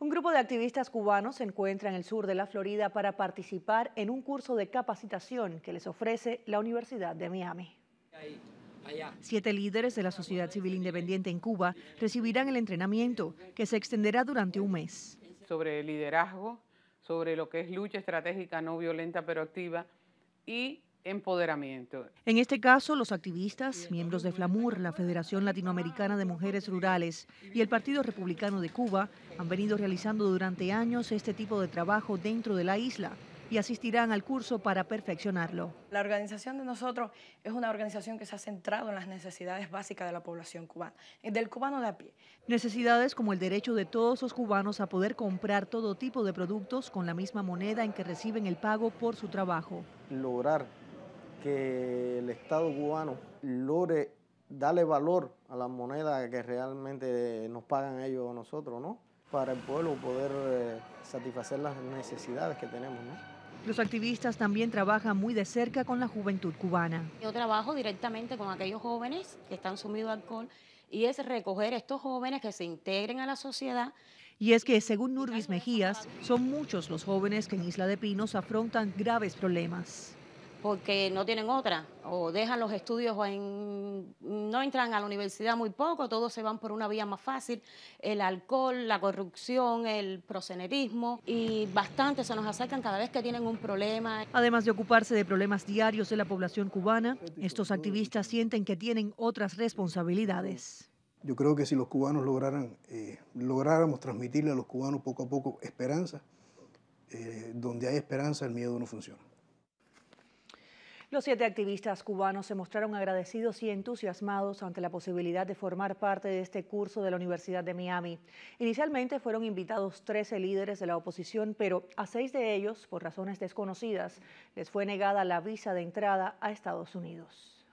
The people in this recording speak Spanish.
Un grupo de activistas cubanos se encuentra en el sur de la Florida para participar en un curso de capacitación que les ofrece la Universidad de Miami. Siete líderes de la sociedad civil independiente en Cuba recibirán el entrenamiento que se extenderá durante un mes. Sobre liderazgo, sobre lo que es lucha estratégica no violenta pero activa y empoderamiento. En este caso, los activistas, miembros de FLAMUR, la Federación Latinoamericana de Mujeres Rurales y el Partido Republicano de Cuba han venido realizando durante años este tipo de trabajo dentro de la isla y asistirán al curso para perfeccionarlo. La organización de nosotros es una organización que se ha centrado en las necesidades básicas de la población cubana, eh, del cubano de a pie. Necesidades como el derecho de todos los cubanos a poder comprar todo tipo de productos con la misma moneda en que reciben el pago por su trabajo. Lograr que el Estado cubano logre darle valor a las monedas que realmente nos pagan ellos a nosotros, ¿no? Para el pueblo poder eh, satisfacer las necesidades que tenemos, ¿no? Los activistas también trabajan muy de cerca con la juventud cubana. Yo trabajo directamente con aquellos jóvenes que están sumidos al alcohol y es recoger a estos jóvenes que se integren a la sociedad. Y es que, según Nurvis Mejías, son muchos los jóvenes que en Isla de Pinos afrontan graves problemas porque no tienen otra, o dejan los estudios, en, no entran a la universidad muy poco, todos se van por una vía más fácil, el alcohol, la corrupción, el prosenerismo, y bastante se nos acercan cada vez que tienen un problema. Además de ocuparse de problemas diarios de la población cubana, estos activistas sienten que tienen otras responsabilidades. Yo creo que si los cubanos lograran, eh, lográramos transmitirle a los cubanos poco a poco esperanza, eh, donde hay esperanza el miedo no funciona. Los siete activistas cubanos se mostraron agradecidos y entusiasmados ante la posibilidad de formar parte de este curso de la Universidad de Miami. Inicialmente fueron invitados 13 líderes de la oposición, pero a seis de ellos, por razones desconocidas, les fue negada la visa de entrada a Estados Unidos.